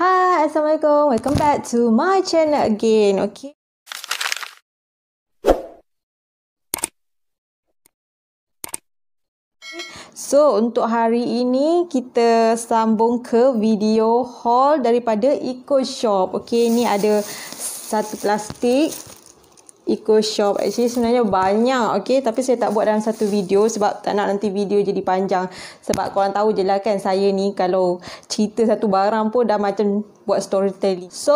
Hi, Assalamualaikum. Welcome back to my channel again. Okay. So, untuk hari ini kita sambung ke video haul daripada Eco Shop. Okay, ini ada satu plastik eco shop actually sebenarnya banyak okey tapi saya tak buat dalam satu video sebab tak nak nanti video jadi panjang sebab korang tahu je lah kan saya ni kalau cerita satu barang pun dah macam buat storytelling so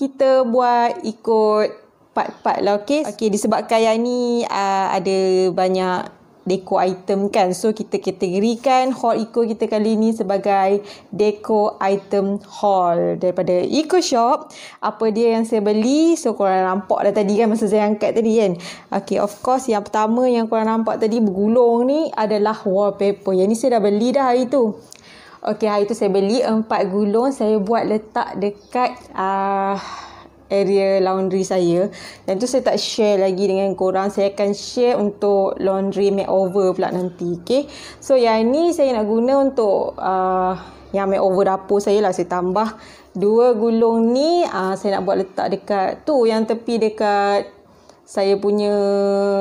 kita buat ikut part-part lah okey okey disebabkan yang ni uh, ada banyak deco item kan. So kita kategorikan haul eco kita kali ni sebagai deco item haul daripada eco shop. Apa dia yang saya beli? So korang nampak dah tadi kan masa saya angkat tadi kan. Okay of course yang pertama yang korang nampak tadi bergulung ni adalah wallpaper. Yang ni saya dah beli dah hari tu. Okay hari tu saya beli empat gulung saya buat letak dekat... Uh, area laundry saya dan tu saya tak share lagi dengan korang saya akan share untuk laundry makeover pula nanti okay so yang ni saya nak guna untuk uh, yang makeover dapur saya lah saya tambah dua gulung ni uh, saya nak buat letak dekat tu yang tepi dekat saya punya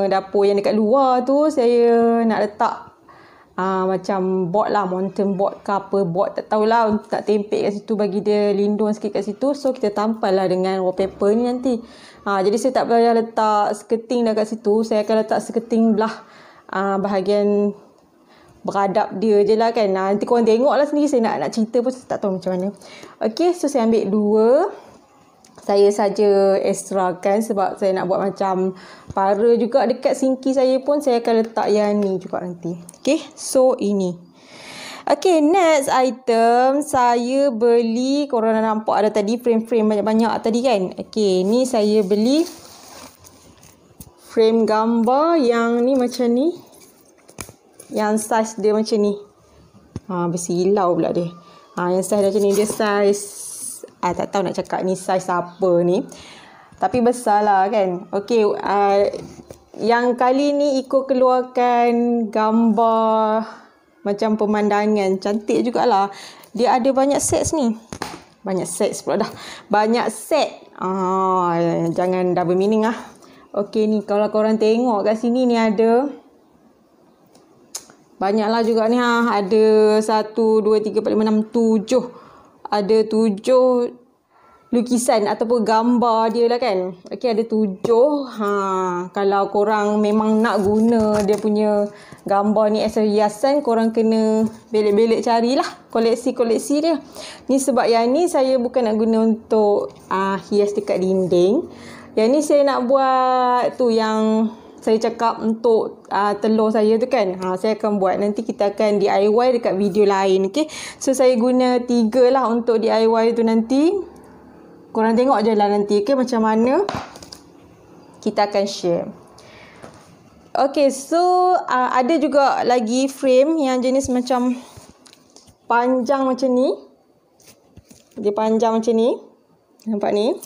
dapur yang dekat luar tu saya nak letak uh, macam bot lah mountain bot ke apa bot tak tahulah tak tempek kat situ bagi dia lindung sikit kat situ so kita tampal lah dengan wallpaper ni nanti uh, jadi saya tak payah letak seketing dah kat situ saya akan letak seketing belah uh, bahagian beradab dia je lah kan uh, nanti korang tengok lah sendiri saya nak, nak cerita pun saya tak tahu macam mana ok so saya ambil dua saya saja extra kan sebab saya nak buat macam para juga dekat sinki saya pun saya akan letak yang ni juga nanti. Okay so ini. Okay next item saya beli korang dah nampak ada tadi frame-frame banyak-banyak tadi kan. Okay ni saya beli frame gambar yang ni macam ni. Yang size dia macam ni. Ha, ah, bersilau pula dia. Ha, yang size macam ni dia size I tak tahu nak cakap ni saiz apa ni. Tapi besar lah kan. Okay. Uh, yang kali ni ikut keluarkan gambar macam pemandangan. Cantik jugalah. Dia ada banyak sets ni. Banyak sets pula dah. Banyak set. Ah, jangan double meaning lah. Okay ni kalau korang tengok kat sini ni ada. Banyaklah juga ni ha. Ada 1, 2, 3, 4, 5, 6, 7 ada tujuh lukisan ataupun gambar dia lah kan. Okey ada tujuh. Ha, kalau korang memang nak guna dia punya gambar ni as a hiasan, korang kena belik-belik carilah koleksi-koleksi dia. Ni sebab yang ni saya bukan nak guna untuk uh, hias dekat dinding. Yang ni saya nak buat tu yang saya cakap untuk uh, telur saya tu kan ha, saya akan buat nanti kita akan DIY dekat video lain okay? so saya guna tiga lah untuk DIY tu nanti korang tengok je lah nanti okay? macam mana kita akan share Okay, so uh, ada juga lagi frame yang jenis macam panjang macam ni. Dia panjang macam ni. Nampak ni?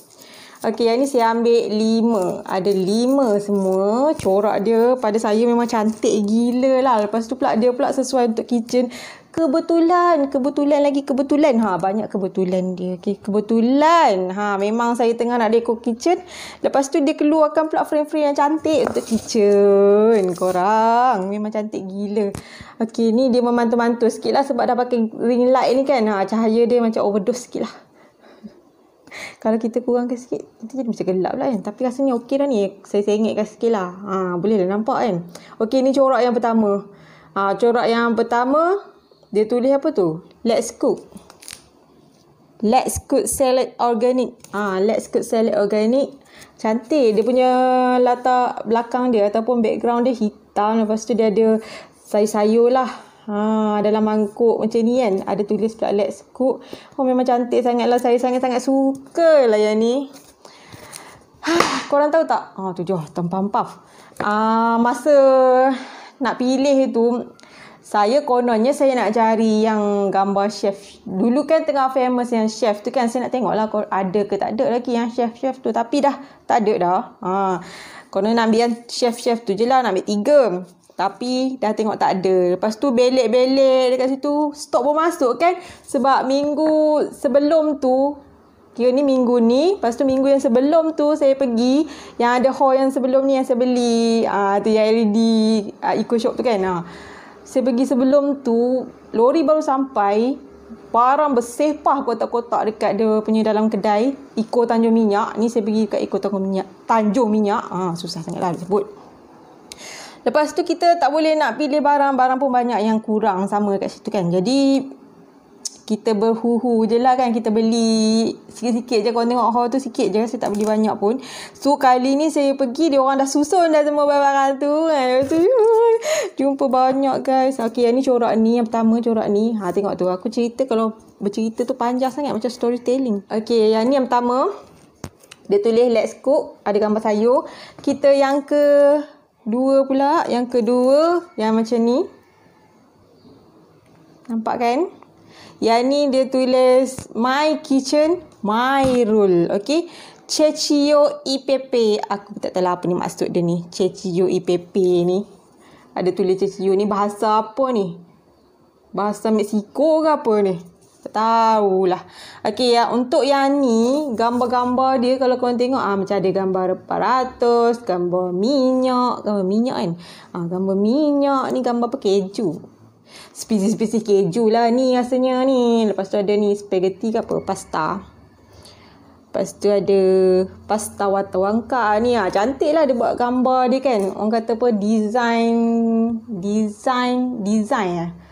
Okey, yang ni saya ambil lima. Ada lima semua. Corak dia pada saya memang cantik gila lah. Lepas tu pula dia pula sesuai untuk kitchen. Kebetulan, kebetulan lagi kebetulan. Ha, banyak kebetulan dia. Okey, kebetulan. Ha, memang saya tengah nak dekor kitchen. Lepas tu dia keluarkan pula frame-frame yang cantik untuk kitchen. Korang, memang cantik gila. Okey, ni dia memantul-mantul sikit lah sebab dah pakai ring light ni kan. Ha, cahaya dia macam overdose sikit lah. Kalau kita kurangkan sikit Kita jadi macam gelap lah kan Tapi rasanya ok dah ni Saya sengitkan sikit lah ha, Boleh lah nampak kan Ok, ni corak yang pertama ha, Corak yang pertama Dia tulis apa tu Let's cook Let's cook salad organic ha, Let's cook salad organic Cantik Dia punya latar belakang dia Ataupun background dia hitam Lepas tu dia ada Sayur-sayur lah Ha, dalam mangkuk macam ni kan. Ada tulis pula let's cook. Oh memang cantik sangat sangatlah. Saya sangat-sangat suka lah yang ni. Ha, korang tahu tak? Ha, tu je. Tempam-pam. Ha, ah, masa nak pilih tu. Saya kononnya saya nak cari yang gambar chef. Dulu kan tengah famous yang chef tu kan. Saya nak tengok lah ada ke tak ada lagi yang chef-chef tu. Tapi dah tak ada dah. Ha. Konon nak ambil yang chef-chef tu je lah. Nak ambil tiga tapi dah tengok tak ada. Lepas tu belik-belik dekat situ stop pun masuk kan. Sebab minggu sebelum tu kira ni minggu ni, lepas tu minggu yang sebelum tu saya pergi yang ada haul yang sebelum ni yang saya beli ah tu yang LED uh, ah, eco shop tu kan. Ah. Saya pergi sebelum tu lori baru sampai barang bersepah kotak-kotak dekat dia punya dalam kedai Eko Tanjung Minyak. Ni saya pergi dekat Eko Tanjung Minyak. Tanjung Minyak. Ah, susah sangat lah sebut. Lepas tu kita tak boleh nak pilih barang-barang pun banyak yang kurang sama kat situ kan. Jadi kita berhuhu je lah kan kita beli sikit-sikit je kalau tengok hall tu sikit je saya tak beli banyak pun so kali ni saya pergi dia orang dah susun dah semua barang-barang tu kan so, jumpa banyak guys okay yang ni corak ni yang pertama corak ni ha tengok tu aku cerita kalau bercerita tu panjang sangat macam storytelling okay yang ni yang pertama dia tulis let's cook ada gambar sayur kita yang ke Dua pula yang kedua yang macam ni. Nampak kan? Yang ni dia tulis my kitchen, my rule. Okay. Cecio IPP. Aku tak tahu lah apa ni maksud dia ni. Cecio IPP ni. Ada tulis Cecio ni bahasa apa ni? Bahasa Mexico ke apa ni? Tak tahulah. Okey ya, untuk yang ni gambar-gambar dia kalau kau tengok ah macam ada gambar 400, gambar minyak, gambar minyak kan. Ah gambar minyak ni gambar apa keju. Spesies-spesies keju lah ni rasanya ni. Lepas tu ada ni spaghetti ke apa? Pasta. Lepas tu ada pasta watawangka ni ah cantik lah dia buat gambar dia kan. Orang kata apa design design design ah. Ya?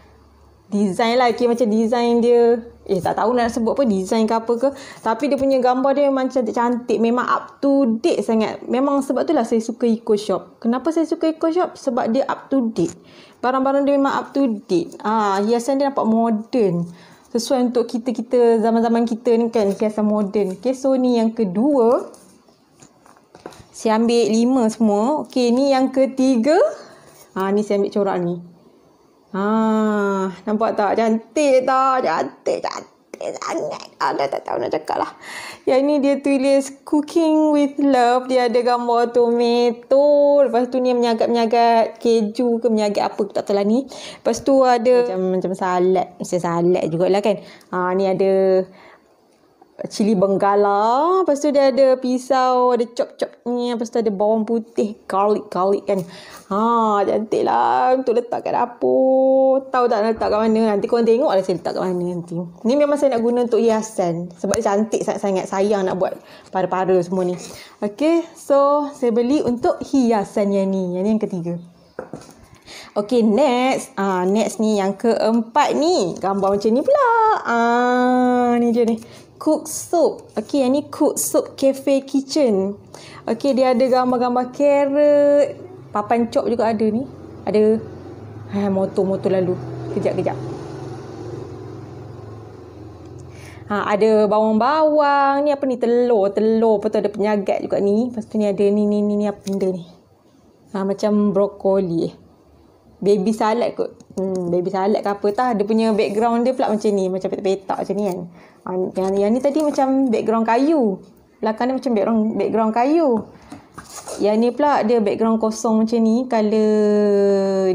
design lah. Okay, macam design dia. Eh, tak tahu nak sebut apa. Design ke apa ke. Tapi dia punya gambar dia memang cantik-cantik. Memang up to date sangat. Memang sebab tu lah saya suka Eco Shop. Kenapa saya suka Eco Shop? Sebab dia up to date. Barang-barang dia memang up to date. Ah, hiasan dia nampak modern. Sesuai untuk kita-kita zaman-zaman kita ni kan. Hiasan modern. Okay, so ni yang kedua. Saya ambil lima semua. Okay, ni yang ketiga. Ah, ni saya ambil corak ni. Ah, nampak tak? Cantik tak? Cantik, cantik sangat. Ada ah, tak tahu nak cakap lah. Yang ini dia tulis Cooking with Love. Dia ada gambar tomato. Lepas tu ni menyagat-menyagat keju ke menyagat apa. Aku tak tahu lah ni. Lepas tu ada macam, macam salad. Macam salad jugalah kan. Ah, ni ada cili benggala. Lepas tu dia ada pisau, ada chop-chop ni. Lepas tu ada bawang putih, garlic-garlic kan. Ha, cantik lah untuk letak kat dapur. Tahu tak nak letak kat mana. Nanti korang tengok lah saya letak kat mana nanti. Ni memang saya nak guna untuk hiasan. Sebab dia cantik sangat-sangat. Sayang nak buat para-para semua ni. Okay, so saya beli untuk hiasan yang ni. Yang ni yang ketiga. Okay, next. Ah, next ni yang keempat ni. Gambar macam ni pula. Ah, ni je ni cook soup. Okay, yang ni cook soup cafe kitchen. Okay, dia ada gambar-gambar carrot. Papan cop juga ada ni. Ada eh, motor-motor lalu. Kejap-kejap. Ha, ada bawang-bawang. Ni apa ni? Telur. Telur. Lepas tu ada penyagat juga ni. Lepas tu ni ada ni ni ni, ni apa benda ni. Ha, macam brokoli eh baby salad kot. Hmm, baby salad ke apa tah. Dia punya background dia pula macam ni. Macam petak-petak macam ni kan. Ah, yang, yang ni tadi macam background kayu. Belakang ni macam background, background kayu. Yang ni pula dia background kosong macam ni. Color.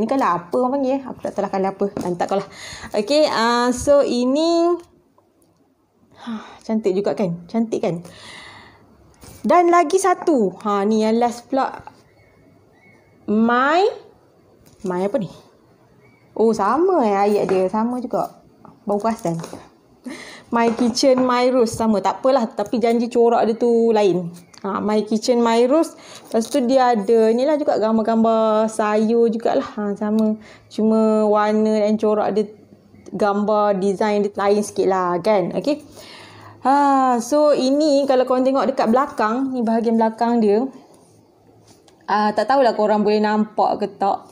ni color apa orang panggil eh. Aku tak tahu lah color apa. Dan tak kalah. Okay. Uh, so ini. Ha, cantik juga kan. Cantik kan. Dan lagi satu. Ha, ni yang last pula. My. My apa ni? Oh, sama eh ayat dia. Sama juga. Bau perasan. My kitchen, my rose. Sama. Tak apalah. Tapi janji corak dia tu lain. Ha, my kitchen, my rose. Lepas tu dia ada ni lah juga gambar-gambar sayur jugalah. Ha, sama. Cuma warna dan corak dia gambar design dia lain sikit lah kan. Okay. Ha, so ini kalau korang tengok dekat belakang. Ni bahagian belakang dia. Uh, tak tahulah korang boleh nampak ke tak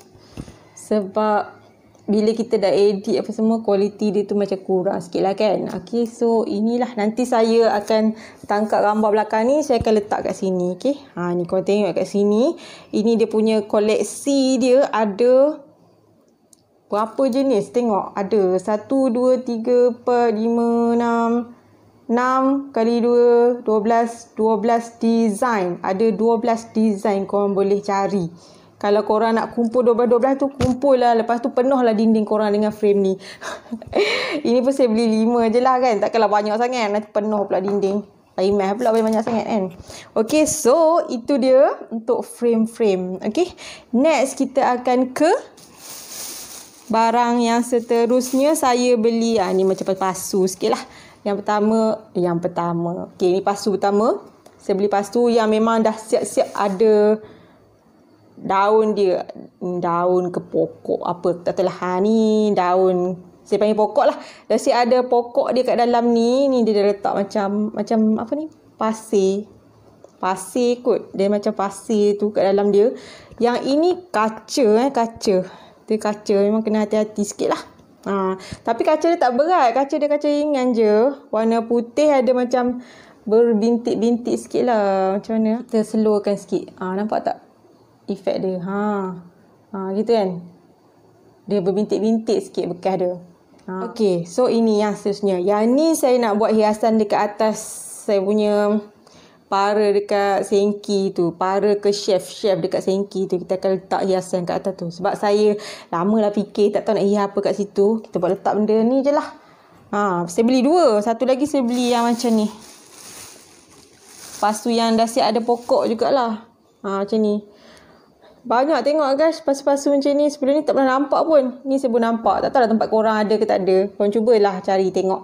sebab bila kita dah edit apa semua kualiti dia tu macam kurang sikit lah kan okay so inilah nanti saya akan tangkap gambar belakang ni saya akan letak kat sini okay ha, ni korang tengok kat sini ini dia punya koleksi dia ada berapa jenis tengok ada 1, 2, 3, 4, 5, 6 6 kali 2, 12, 12 design. Ada 12 design korang boleh cari. Kalau korang nak kumpul 12-12 tu, kumpul lah. Lepas tu penuh lah dinding korang dengan frame ni. Ini pun saya beli lima je lah kan. Takkanlah banyak sangat. Nanti penuh pula dinding. Aimeh pula banyak-banyak sangat kan. Okay, so itu dia untuk frame-frame. Okay, next kita akan ke barang yang seterusnya saya beli. Ha, ni macam pasu sikit lah. Yang pertama, yang pertama. Okay, ni pasu pertama. Saya beli pasu yang memang dah siap-siap ada daun dia daun ke pokok apa tak tahu lah ha, ni daun saya panggil pokok lah dah si ada pokok dia kat dalam ni ni dia dah letak macam macam apa ni pasir pasir kot dia macam pasir tu kat dalam dia yang ini kaca eh kaca dia kaca memang kena hati-hati sikit lah ha. tapi kaca dia tak berat kaca dia kaca ringan je warna putih ada macam berbintik-bintik sikit lah macam mana kita slowkan sikit ha, nampak tak efek dia. Ha. Ha gitu kan. Dia berbintik-bintik sikit bekas dia. Ha. Okey, so ini yang seterusnya. Yang ni saya nak buat hiasan dekat atas saya punya para dekat sengki tu. Para ke chef-chef dekat sengki tu. Kita akan letak hiasan kat atas tu. Sebab saya lama lah fikir tak tahu nak hias apa kat situ. Kita buat letak benda ni je lah. Ha, saya beli dua. Satu lagi saya beli yang macam ni. Pastu yang dah siap ada pokok jugalah. Ha, macam ni. Banyak tengok guys pasu-pasu macam ni. Sebelum ni tak pernah nampak pun. Ni sebelum nampak. Tak tahu lah tempat korang ada ke tak ada. Korang cubalah cari tengok.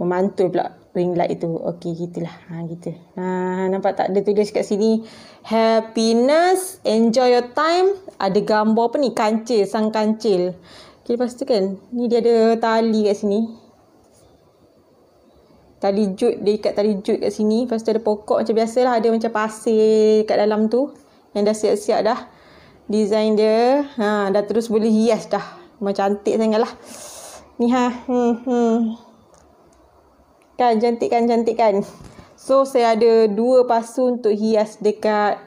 Memantul pula ring light tu. Okey gitulah. Ha, gitu. Ha, nampak tak ada tulis kat sini. Happiness. Enjoy your time. Ada gambar apa ni? Kancil. Sang kancil. Okay, lepas tu kan. Ni dia ada tali kat sini. Tali jut. Dia ikat tali jut kat sini. Lepas tu ada pokok macam biasalah. Ada macam pasir kat dalam tu. Yang dah siap-siap dah. Design dia. Ha, dah terus boleh hias dah. Memang cantik sangat lah. Ni ha. Hmm, hmm. Kan cantik kan cantik kan. So saya ada dua pasu untuk hias dekat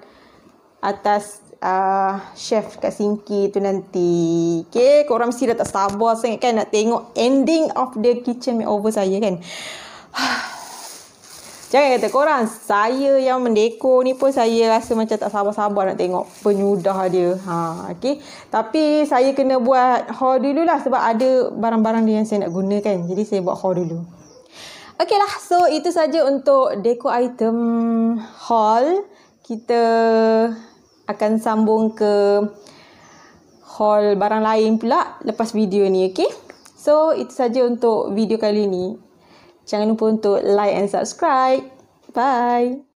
atas uh, chef kat sinki tu nanti. Okay korang mesti dah tak sabar sangat kan nak tengok ending of the kitchen makeover saya kan. Jangan kata korang, saya yang mendekor ni pun saya rasa macam tak sabar-sabar nak tengok penyudah dia. Ha, okay. Tapi saya kena buat haul dulu lah sebab ada barang-barang dia yang saya nak guna kan. Jadi saya buat haul dulu. Okay lah, so itu saja untuk dekor item haul. Kita akan sambung ke haul barang lain pula lepas video ni, okay? So, itu saja untuk video kali ni. Jangan lupa untuk like and subscribe. Bye.